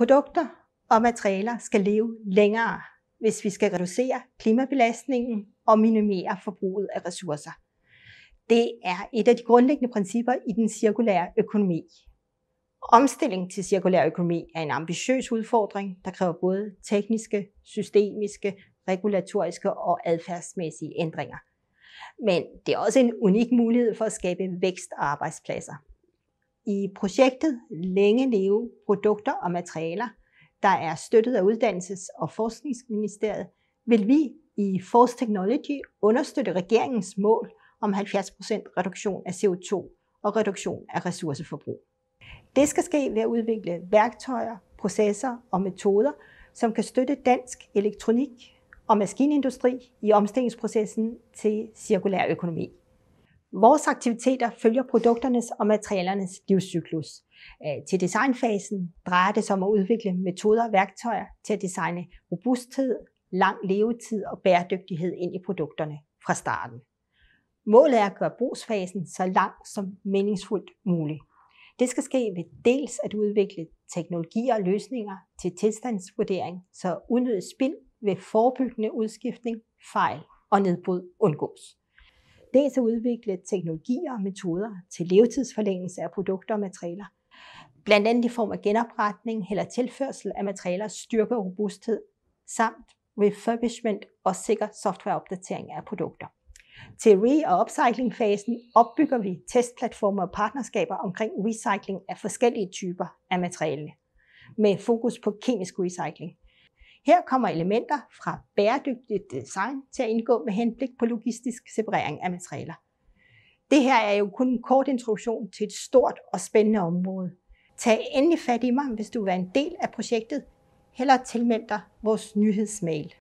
Produkter og materialer skal leve længere, hvis vi skal reducere klimabelastningen og minimere forbruget af ressourcer. Det er et af de grundlæggende principper i den cirkulære økonomi. Omstilling til cirkulær økonomi er en ambitiøs udfordring, der kræver både tekniske, systemiske, regulatoriske og adfærdsmæssige ændringer. Men det er også en unik mulighed for at skabe vækst og arbejdspladser i projektet Længe leve produkter og materialer, der er støttet af Uddannelses- og Forskningsministeriet, vil vi i Force Technology understøtte regeringens mål om 70% reduktion af CO2 og reduktion af ressourceforbrug. Det skal ske ved at udvikle værktøjer, processer og metoder, som kan støtte dansk elektronik og maskinindustri i omstillingsprocessen til cirkulær økonomi. Vores aktiviteter følger produkternes og materialernes livscyklus. Øh, til designfasen drejer det sig om at udvikle metoder og værktøjer til at designe robusthed, lang levetid og bæredygtighed ind i produkterne fra starten. Målet er at gøre brugsfasen så lang som meningsfuldt muligt. Det skal ske ved dels at udvikle teknologier og løsninger til tilstandsvurdering, så unødigt spild ved forebyggende udskiftning, fejl og nedbrud undgås. Dels at udvikle teknologier og metoder til levetidsforlængelse af produkter og materialer, blandt andet i form af genopretning eller tilførsel af materialer, styrke og robusthed, samt refurbishment og sikker softwareopdatering af produkter. Til re- og upcycling-fasen opbygger vi testplatformer og partnerskaber omkring recycling af forskellige typer af materialer med fokus på kemisk recycling. Her kommer elementer fra bæredygtigt design til at indgå med henblik på logistisk separering af materialer. Det her er jo kun en kort introduktion til et stort og spændende område. Tag endelig fat i mig, hvis du vil være en del af projektet, eller tilmeld dig vores nyhedsmail.